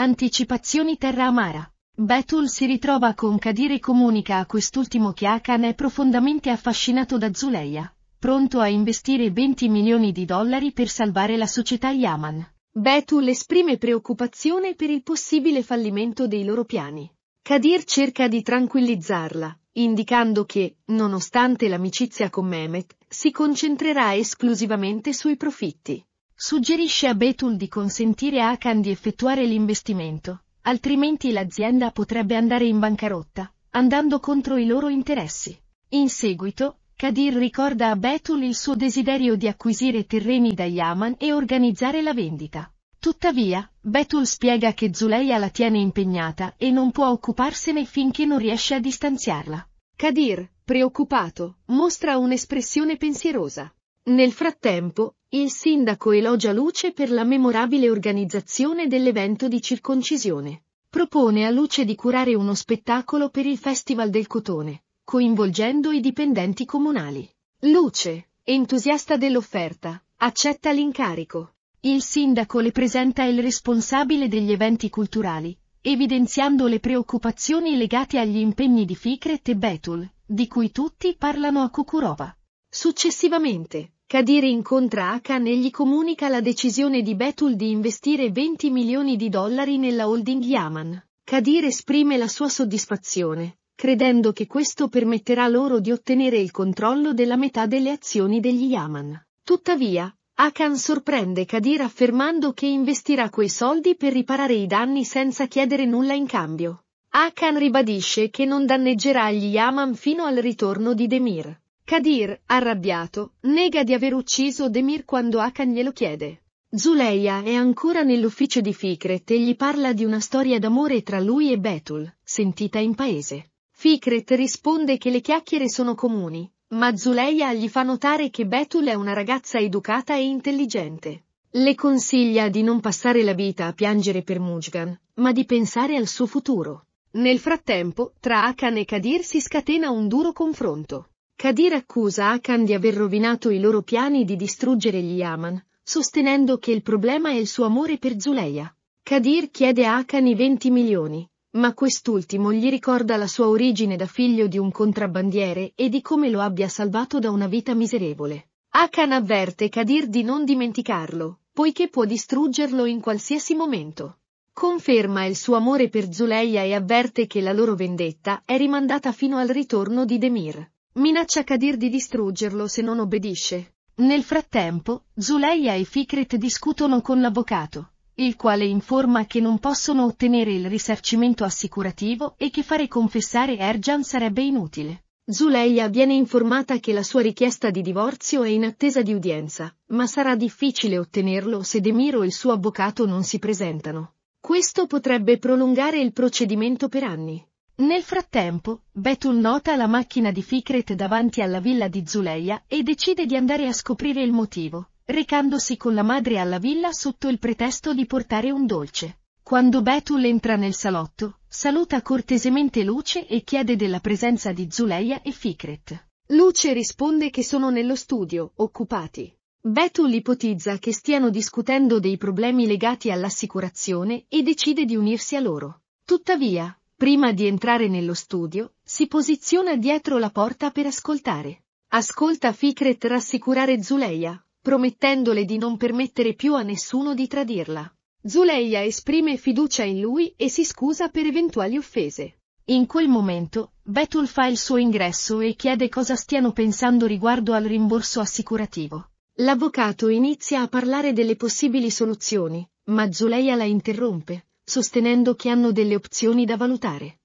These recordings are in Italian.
Anticipazioni Terra Amara. Betul si ritrova con Kadir e comunica a quest'ultimo che Akan è profondamente affascinato da Zuleya, pronto a investire 20 milioni di dollari per salvare la società Yaman. Betul esprime preoccupazione per il possibile fallimento dei loro piani. Kadir cerca di tranquillizzarla, indicando che, nonostante l'amicizia con Mehmet, si concentrerà esclusivamente sui profitti. Suggerisce a Betul di consentire a Akan di effettuare l'investimento, altrimenti l'azienda potrebbe andare in bancarotta, andando contro i loro interessi. In seguito, Kadir ricorda a Betul il suo desiderio di acquisire terreni da Yaman e organizzare la vendita. Tuttavia, Betul spiega che Zuleia la tiene impegnata e non può occuparsene finché non riesce a distanziarla. Kadir, preoccupato, mostra un'espressione pensierosa. Nel frattempo, il sindaco elogia Luce per la memorabile organizzazione dell'evento di circoncisione. Propone a Luce di curare uno spettacolo per il Festival del Cotone, coinvolgendo i dipendenti comunali. Luce, entusiasta dell'offerta, accetta l'incarico. Il sindaco le presenta il responsabile degli eventi culturali, evidenziando le preoccupazioni legate agli impegni di Ficret e Betul, di cui tutti parlano a Cucurova. Successivamente, Kadir incontra Akan e gli comunica la decisione di Betul di investire 20 milioni di dollari nella holding Yaman. Kadir esprime la sua soddisfazione, credendo che questo permetterà loro di ottenere il controllo della metà delle azioni degli Yaman. Tuttavia, Akan sorprende Kadir affermando che investirà quei soldi per riparare i danni senza chiedere nulla in cambio. Akan ribadisce che non danneggerà gli Yaman fino al ritorno di Demir. Kadir, arrabbiato, nega di aver ucciso Demir quando Akan glielo chiede. Zuleia è ancora nell'ufficio di Fikret e gli parla di una storia d'amore tra lui e Betul, sentita in paese. Fikret risponde che le chiacchiere sono comuni, ma Zuleia gli fa notare che Betul è una ragazza educata e intelligente. Le consiglia di non passare la vita a piangere per Mujgan, ma di pensare al suo futuro. Nel frattempo, tra Akan e Kadir si scatena un duro confronto. Kadir accusa Akan di aver rovinato i loro piani di distruggere gli Yaman, sostenendo che il problema è il suo amore per Zuleia. Kadir chiede a Akan i 20 milioni, ma quest'ultimo gli ricorda la sua origine da figlio di un contrabbandiere e di come lo abbia salvato da una vita miserevole. Akan avverte Kadir di non dimenticarlo, poiché può distruggerlo in qualsiasi momento. Conferma il suo amore per Zuleia e avverte che la loro vendetta è rimandata fino al ritorno di Demir. Minaccia Kadir di distruggerlo se non obbedisce. Nel frattempo, Zuleia e Fikret discutono con l'avvocato, il quale informa che non possono ottenere il risarcimento assicurativo e che fare confessare Erjan sarebbe inutile. Zuleia viene informata che la sua richiesta di divorzio è in attesa di udienza, ma sarà difficile ottenerlo se Demiro e il suo avvocato non si presentano. Questo potrebbe prolungare il procedimento per anni. Nel frattempo, Betul nota la macchina di Fikret davanti alla villa di Zuleia e decide di andare a scoprire il motivo, recandosi con la madre alla villa sotto il pretesto di portare un dolce. Quando Betul entra nel salotto, saluta cortesemente Luce e chiede della presenza di Zuleia e Fikret. Luce risponde che sono nello studio, occupati. Betul ipotizza che stiano discutendo dei problemi legati all'assicurazione e decide di unirsi a loro. Tuttavia, Prima di entrare nello studio, si posiziona dietro la porta per ascoltare. Ascolta Fikret rassicurare Zuleia, promettendole di non permettere più a nessuno di tradirla. Zuleia esprime fiducia in lui e si scusa per eventuali offese. In quel momento, Betul fa il suo ingresso e chiede cosa stiano pensando riguardo al rimborso assicurativo. L'avvocato inizia a parlare delle possibili soluzioni, ma Zuleia la interrompe sostenendo che hanno delle opzioni da valutare.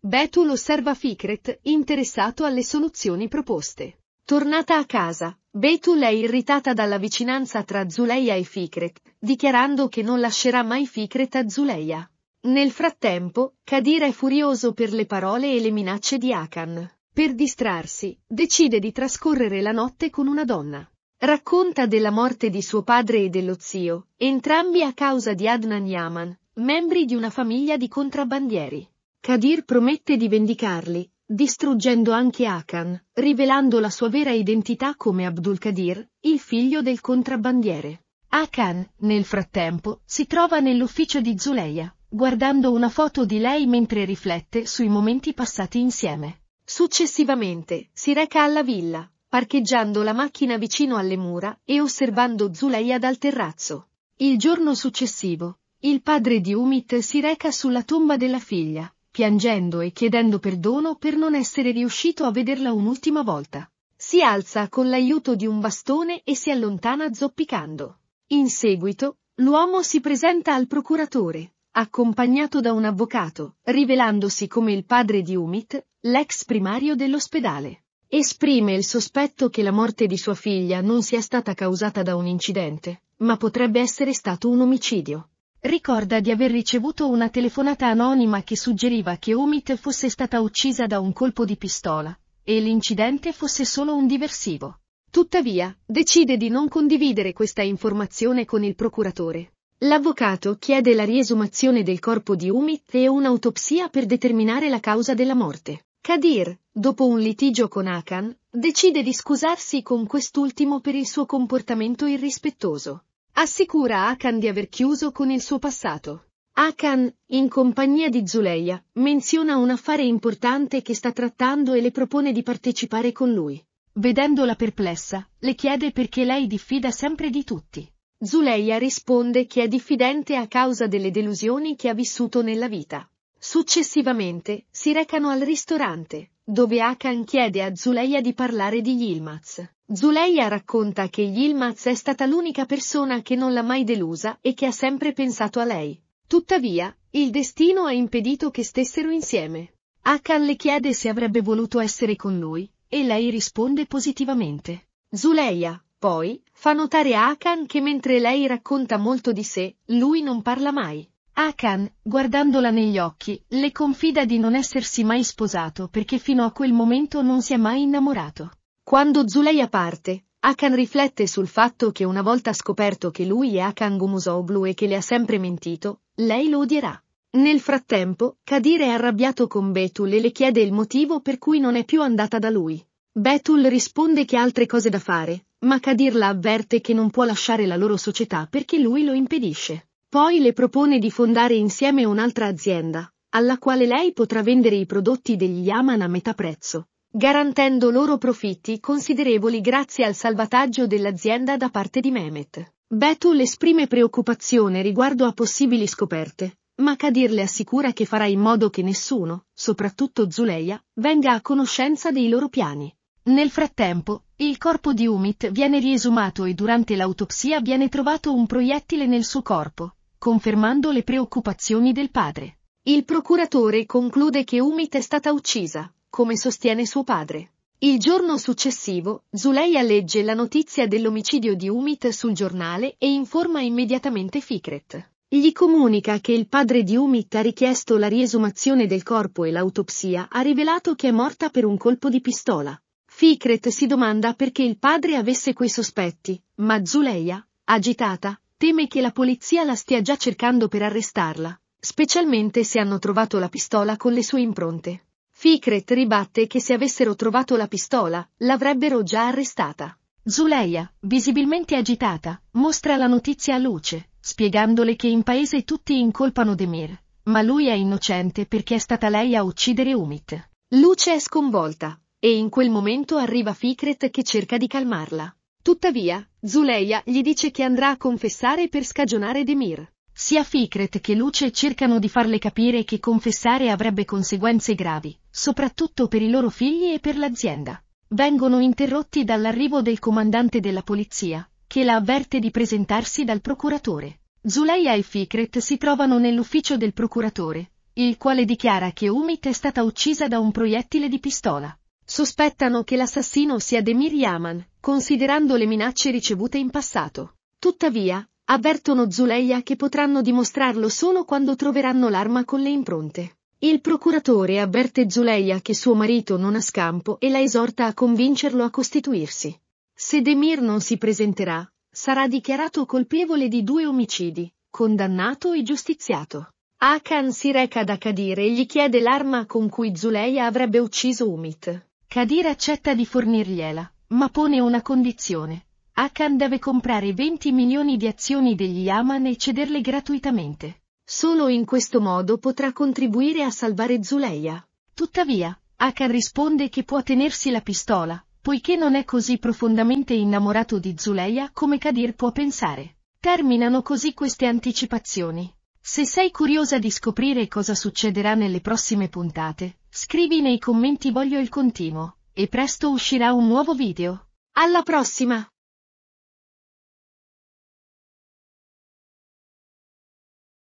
Betul osserva Fikret, interessato alle soluzioni proposte. Tornata a casa, Betul è irritata dalla vicinanza tra Zuleia e Fikret, dichiarando che non lascerà mai Fikret a Zuleia. Nel frattempo, Kadir è furioso per le parole e le minacce di Akan. Per distrarsi, decide di trascorrere la notte con una donna. Racconta della morte di suo padre e dello zio, entrambi a causa di Adnan Yaman, membri di una famiglia di contrabbandieri. Kadir promette di vendicarli, distruggendo anche Akan, rivelando la sua vera identità come Abdul Kadir, il figlio del contrabbandiere. Akan, nel frattempo, si trova nell'ufficio di Zuleia, guardando una foto di lei mentre riflette sui momenti passati insieme. Successivamente, si reca alla villa, parcheggiando la macchina vicino alle mura e osservando Zuleia dal terrazzo. Il giorno successivo, il padre di Umit si reca sulla tomba della figlia, piangendo e chiedendo perdono per non essere riuscito a vederla un'ultima volta. Si alza con l'aiuto di un bastone e si allontana zoppicando. In seguito, l'uomo si presenta al procuratore, accompagnato da un avvocato, rivelandosi come il padre di Umit, l'ex primario dell'ospedale. Esprime il sospetto che la morte di sua figlia non sia stata causata da un incidente, ma potrebbe essere stato un omicidio. Ricorda di aver ricevuto una telefonata anonima che suggeriva che Umit fosse stata uccisa da un colpo di pistola, e l'incidente fosse solo un diversivo. Tuttavia, decide di non condividere questa informazione con il procuratore. L'avvocato chiede la riesumazione del corpo di Umit e un'autopsia per determinare la causa della morte. Kadir, dopo un litigio con Akan, decide di scusarsi con quest'ultimo per il suo comportamento irrispettoso. Assicura Akan di aver chiuso con il suo passato. Akan, in compagnia di Zuleia, menziona un affare importante che sta trattando e le propone di partecipare con lui. Vedendola perplessa, le chiede perché lei diffida sempre di tutti. Zuleia risponde che è diffidente a causa delle delusioni che ha vissuto nella vita. Successivamente, si recano al ristorante, dove Akan chiede a Zuleia di parlare di Yilmaz. Zuleia racconta che Yilmaz è stata l'unica persona che non l'ha mai delusa e che ha sempre pensato a lei. Tuttavia, il destino ha impedito che stessero insieme. Akan le chiede se avrebbe voluto essere con lui, e lei risponde positivamente. Zuleia, poi, fa notare a Akan che mentre lei racconta molto di sé, lui non parla mai. Akan, guardandola negli occhi, le confida di non essersi mai sposato perché fino a quel momento non si è mai innamorato. Quando Zuleia parte, Akan riflette sul fatto che una volta scoperto che lui è Akan Gomosoglu e che le ha sempre mentito, lei lo odierà. Nel frattempo, Kadir è arrabbiato con Betul e le chiede il motivo per cui non è più andata da lui. Betul risponde che ha altre cose da fare, ma Kadir la avverte che non può lasciare la loro società perché lui lo impedisce. Poi le propone di fondare insieme un'altra azienda, alla quale lei potrà vendere i prodotti degli Yaman a metà prezzo, garantendo loro profitti considerevoli grazie al salvataggio dell'azienda da parte di Mehmet. Betul esprime preoccupazione riguardo a possibili scoperte, ma Kadir le assicura che farà in modo che nessuno, soprattutto Zuleia, venga a conoscenza dei loro piani. Nel frattempo, il corpo di Umit viene riesumato e durante l'autopsia viene trovato un proiettile nel suo corpo, confermando le preoccupazioni del padre. Il procuratore conclude che Umit è stata uccisa, come sostiene suo padre. Il giorno successivo, Zuleia legge la notizia dell'omicidio di Umit sul giornale e informa immediatamente Fikret. Gli comunica che il padre di Umit ha richiesto la riesumazione del corpo e l'autopsia ha rivelato che è morta per un colpo di pistola. Fikret si domanda perché il padre avesse quei sospetti, ma Zuleia, agitata, teme che la polizia la stia già cercando per arrestarla, specialmente se hanno trovato la pistola con le sue impronte. Fikret ribatte che se avessero trovato la pistola, l'avrebbero già arrestata. Zuleia, visibilmente agitata, mostra la notizia a Luce, spiegandole che in paese tutti incolpano Demir, ma lui è innocente perché è stata lei a uccidere Umit. Luce è sconvolta, e in quel momento arriva Fikret che cerca di calmarla. Tuttavia, Zuleia gli dice che andrà a confessare per scagionare Demir. Sia Ficret che Luce cercano di farle capire che confessare avrebbe conseguenze gravi, soprattutto per i loro figli e per l'azienda. Vengono interrotti dall'arrivo del comandante della polizia, che la avverte di presentarsi dal procuratore. Zuleia e Ficret si trovano nell'ufficio del procuratore, il quale dichiara che Umit è stata uccisa da un proiettile di pistola. Sospettano che l'assassino sia Demir Yaman, considerando le minacce ricevute in passato. Tuttavia, avvertono Zuleia che potranno dimostrarlo solo quando troveranno l'arma con le impronte. Il procuratore avverte Zuleia che suo marito non ha scampo e la esorta a convincerlo a costituirsi. Se Demir non si presenterà, sarà dichiarato colpevole di due omicidi, condannato e giustiziato. Akan si reca da Kadir e gli chiede l'arma con cui Zuleia avrebbe ucciso Umit. Kadir accetta di fornirgliela, ma pone una condizione. Akan deve comprare 20 milioni di azioni degli Yaman e cederle gratuitamente. Solo in questo modo potrà contribuire a salvare Zuleia. Tuttavia, Akan risponde che può tenersi la pistola, poiché non è così profondamente innamorato di Zuleia come Kadir può pensare. Terminano così queste anticipazioni. Se sei curiosa di scoprire cosa succederà nelle prossime puntate, scrivi nei commenti voglio il continuo, e presto uscirà un nuovo video. Alla prossima!